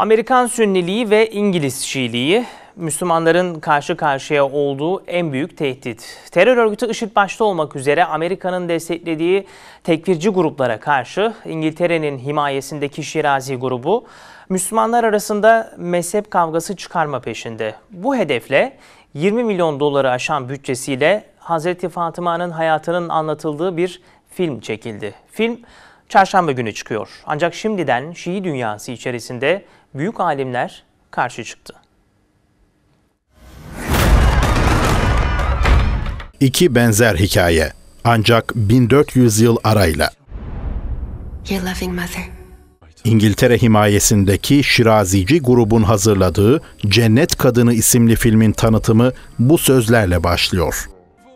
Amerikan Sünniliği ve İngiliz Şiiliği Müslümanların karşı karşıya olduğu en büyük tehdit. Terör örgütü IŞİD başta olmak üzere Amerika'nın desteklediği tekfirci gruplara karşı İngiltere'nin himayesindeki Şirazi grubu Müslümanlar arasında mezhep kavgası çıkarma peşinde. Bu hedefle 20 milyon doları aşan bütçesiyle Hazreti Fatıma'nın hayatının anlatıldığı bir film çekildi. Film çarşamba günü çıkıyor. Ancak şimdiden Şii dünyası içerisinde büyük alimler karşı çıktı. İki benzer hikaye ancak 1400 yıl arayla. İngiltere himayesindeki Şirazici grubun hazırladığı Cennet Kadını isimli filmin tanıtımı bu sözlerle başlıyor.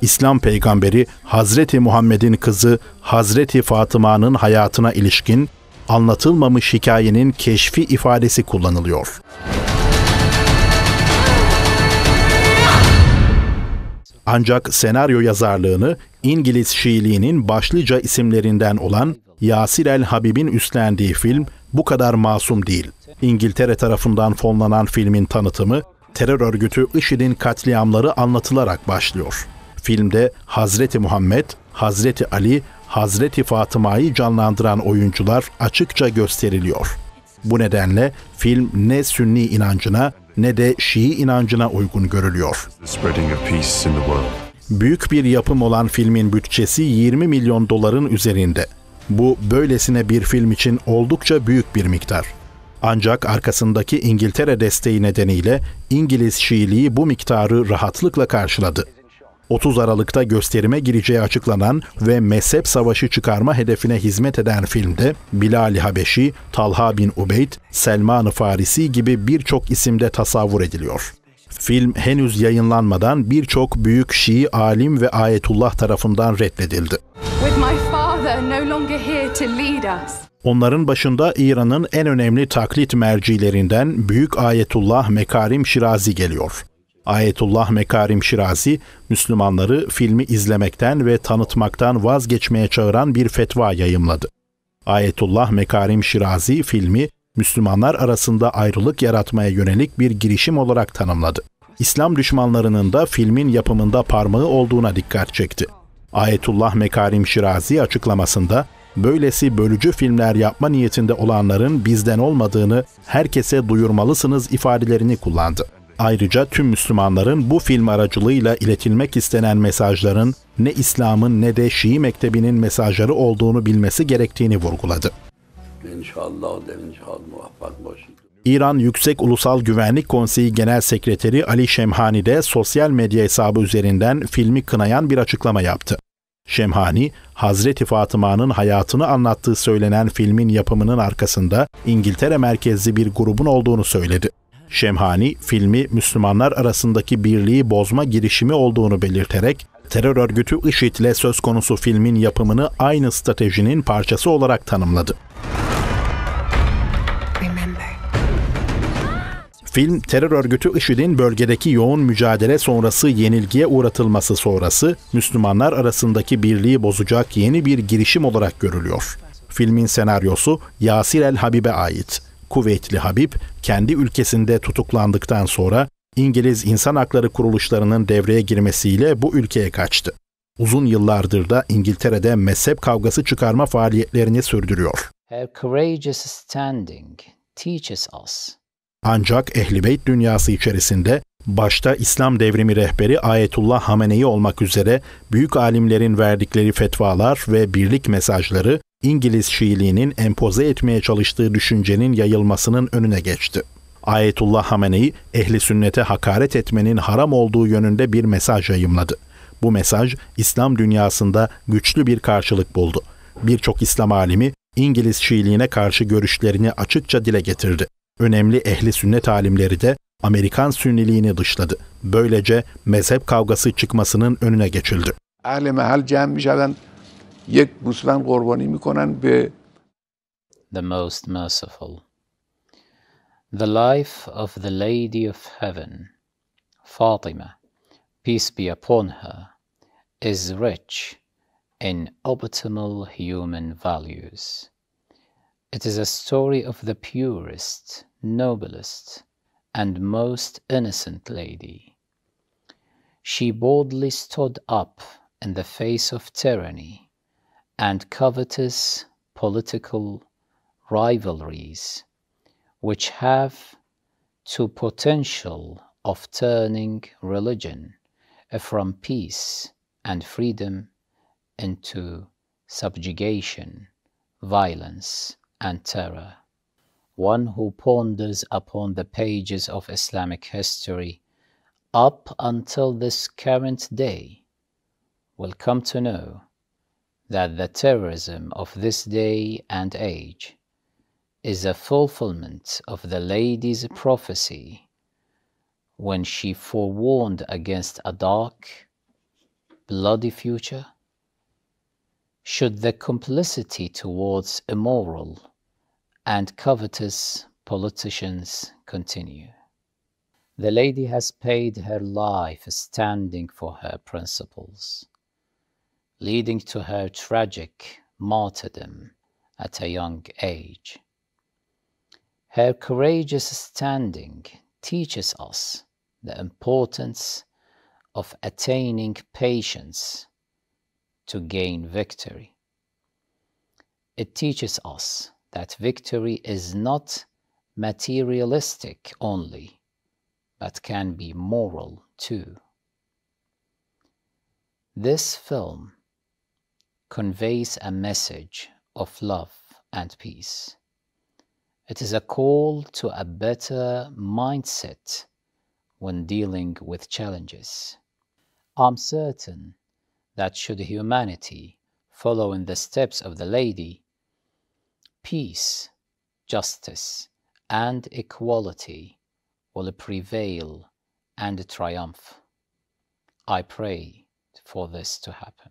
İslam peygamberi Hazreti Muhammed'in kızı Hazreti Fatıma'nın hayatına ilişkin anlatılmamış hikayenin keşfi ifadesi kullanılıyor. Ancak senaryo yazarlığını İngiliz Şiiliğinin başlıca isimlerinden olan Yasir El Habib'in üstlendiği film bu kadar masum değil. İngiltere tarafından fonlanan filmin tanıtımı terör örgütü IŞİD'in katliamları anlatılarak başlıyor. Filmde Hazreti Muhammed, Hazreti Ali Hazreti Fatıma'yı canlandıran oyuncular açıkça gösteriliyor. Bu nedenle film ne Sünni inancına ne de Şii inancına uygun görülüyor. Büyük bir yapım olan filmin bütçesi 20 milyon doların üzerinde. Bu böylesine bir film için oldukça büyük bir miktar. Ancak arkasındaki İngiltere desteği nedeniyle İngiliz Şiiliği bu miktarı rahatlıkla karşıladı. 30 Aralık'ta gösterime gireceği açıklanan ve mezhep savaşı çıkarma hedefine hizmet eden filmde Bilal Habeşi, Talha bin Ubeyd, Selman-ı Farisi gibi birçok isimde tasavvur ediliyor. Film henüz yayınlanmadan birçok büyük Şii alim ve ayetullah tarafından reddedildi. Onların başında İran'ın en önemli taklit mercilerinden Büyük Ayetullah Mekarim Şirazi geliyor. Ayetullah Mekarim Şirazi, Müslümanları filmi izlemekten ve tanıtmaktan vazgeçmeye çağıran bir fetva yayımladı. Ayetullah Mekarim Şirazi filmi, Müslümanlar arasında ayrılık yaratmaya yönelik bir girişim olarak tanımladı. İslam düşmanlarının da filmin yapımında parmağı olduğuna dikkat çekti. Ayetullah Mekarim Şirazi açıklamasında böylesi bölücü filmler yapma niyetinde olanların bizden olmadığını herkese duyurmalısınız ifadelerini kullandı. Ayrıca tüm Müslümanların bu film aracılığıyla iletilmek istenen mesajların ne İslam'ın ne de Şii mektebinin mesajları olduğunu bilmesi gerektiğini vurguladı. İnşallah, inşallah muvaffak olsun. İran Yüksek Ulusal Güvenlik Konseyi Genel Sekreteri Ali Şemhani de sosyal medya hesabı üzerinden filmi kınayan bir açıklama yaptı. Şemhani, Hazreti Fatıma'nın hayatını anlattığı söylenen filmin yapımının arkasında İngiltere merkezli bir grubun olduğunu söyledi. Şemhani filmi Müslümanlar arasındaki birliği bozma girişimi olduğunu belirterek terör örgütü IŞİD ile söz konusu filmin yapımını aynı stratejinin parçası olarak tanımladı. Film terör örgütü IŞİD'in bölgedeki yoğun mücadele sonrası yenilgiye uğratılması sonrası Müslümanlar arasındaki birliği bozacak yeni bir girişim olarak görülüyor. Filmin senaryosu Yasir El Habib'e ait kuvvetli Habib kendi ülkesinde tutuklandıktan sonra İngiliz insan hakları kuruluşlarının devreye girmesiyle bu ülkeye kaçtı. Uzun yıllardır da İngiltere'de mezhep kavgası çıkarma faaliyetlerini sürdürüyor. Her courageous standing teaches us. Ancak ehl dünyası içerisinde başta İslam devrimi rehberi Ayetullah Hameneyi olmak üzere büyük alimlerin verdikleri fetvalar ve birlik mesajları İngiliz Şiiliğinin empoze etmeye çalıştığı düşüncenin yayılmasının önüne geçti. Ayetullah Hamene'yi ehli sünnete hakaret etmenin haram olduğu yönünde bir mesaj yayımladı. Bu mesaj İslam dünyasında güçlü bir karşılık buldu. Birçok İslam alimi İngiliz Şiiliğine karşı görüşlerini açıkça dile getirdi. Önemli ehli sünnet alimleri de Amerikan Sünniliğini dışladı. Böylece mezhep kavgası çıkmasının önüne geçildi. Ahlime hal cehemmişeden یک گوسفند قربانی میکنن به The most merciful The life of the lady of heaven Fatima peace be upon her is rich in optimal human values. It is a story of the purest, noblest, and most innocent lady. She boldly stood up in the face of tyranny and covetous political rivalries, which have to potential of turning religion from peace and freedom into subjugation, violence, and terror. One who ponders upon the pages of Islamic history up until this current day will come to know that the terrorism of this day and age is a fulfillment of the lady's prophecy when she forewarned against a dark, bloody future? Should the complicity towards immoral and covetous politicians continue? The lady has paid her life standing for her principles leading to her tragic martyrdom at a young age. Her courageous standing teaches us the importance of attaining patience to gain victory. It teaches us that victory is not materialistic only, but can be moral too. This film conveys a message of love and peace. It is a call to a better mindset when dealing with challenges. I'm certain that should humanity follow in the steps of the lady, peace, justice, and equality will prevail and triumph. I pray for this to happen.